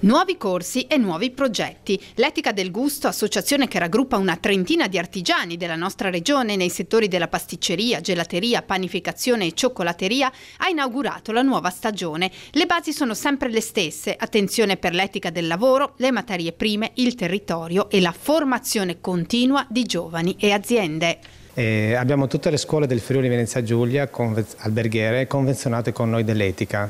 Nuovi corsi e nuovi progetti. L'Etica del Gusto, associazione che raggruppa una trentina di artigiani della nostra regione nei settori della pasticceria, gelateria, panificazione e cioccolateria, ha inaugurato la nuova stagione. Le basi sono sempre le stesse, attenzione per l'etica del lavoro, le materie prime, il territorio e la formazione continua di giovani e aziende. Eh, abbiamo tutte le scuole del Friuli Venezia Giulia alberghiere convenzionate con noi dell'etica.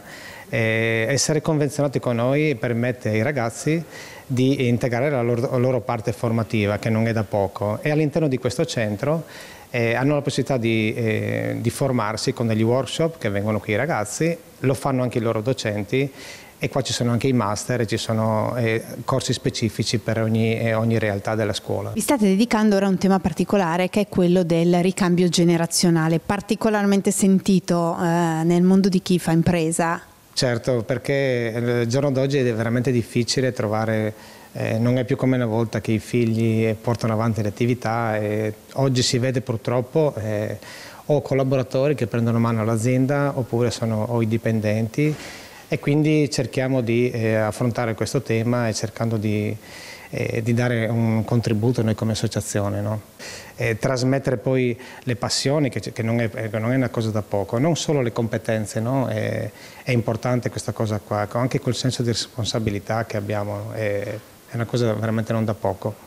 Eh, essere convenzionati con noi permette ai ragazzi di integrare la loro, la loro parte formativa, che non è da poco, e all'interno di questo centro eh, hanno la possibilità di, eh, di, formarsi con degli workshop che vengono qui i ragazzi, lo fanno anche i loro docenti e qua ci sono anche i master e ci sono eh, corsi specifici per ogni, eh, ogni, realtà della scuola. Vi state dedicando ora a un tema particolare che è quello del ricambio generazionale, particolarmente sentito eh, nel mondo di chi fa impresa. Certo, perché eh, il giorno d'oggi è veramente difficile trovare, eh, non è più come una volta che i figli eh, portano avanti le attività e oggi si vede purtroppo o collaboratori che prendono mano all'azienda oppure sono o i dipendenti e quindi cerchiamo di eh, affrontare questo tema e cercando di, eh, di dare un contributo noi come associazione. No? trasmettere poi le passioni, che, che, non è, che, ecco, non è, una cosa da poco, non solo le competenze, no? è, è, importante questa cosa qua, anche col senso di responsabilità che abbiamo, è, è una cosa veramente non da poco.